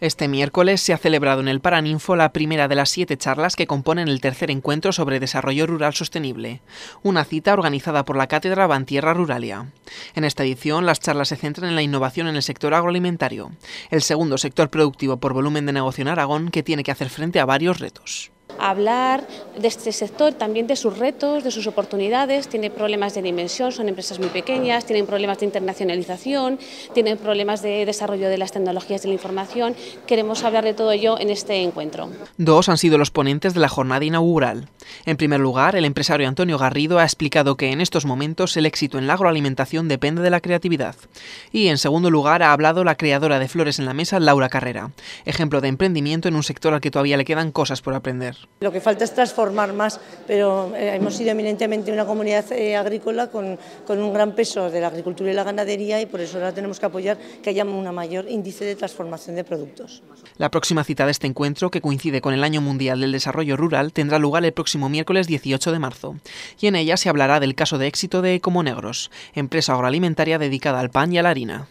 Este miércoles se ha celebrado en el Paraninfo la primera de las siete charlas que componen el tercer encuentro sobre desarrollo rural sostenible, una cita organizada por la Cátedra Bantierra Ruralia. En esta edición, las charlas se centran en la innovación en el sector agroalimentario, el segundo sector productivo por volumen de negocio en Aragón que tiene que hacer frente a varios retos hablar de este sector, también de sus retos, de sus oportunidades, tiene problemas de dimensión, son empresas muy pequeñas, tienen problemas de internacionalización, tienen problemas de desarrollo de las tecnologías de la información. Queremos hablar de todo ello en este encuentro. Dos han sido los ponentes de la jornada inaugural. En primer lugar, el empresario Antonio Garrido ha explicado que en estos momentos el éxito en la agroalimentación depende de la creatividad. Y en segundo lugar, ha hablado la creadora de flores en la mesa, Laura Carrera, ejemplo de emprendimiento en un sector al que todavía le quedan cosas por aprender. Lo que falta es transformar más, pero eh, hemos sido eminentemente una comunidad eh, agrícola con, un gran peso de la agricultura y la ganadería y por eso ahora tenemos que apoyar que haya un mayor índice de transformación de productos. La próxima cita de este encuentro, que coincide con el Año Mundial del Desarrollo Rural, tendrá lugar el próximo miércoles 18 de marzo y en ella se hablará del caso de éxito de Como Negros, empresa agroalimentaria dedicada al pan y a la harina.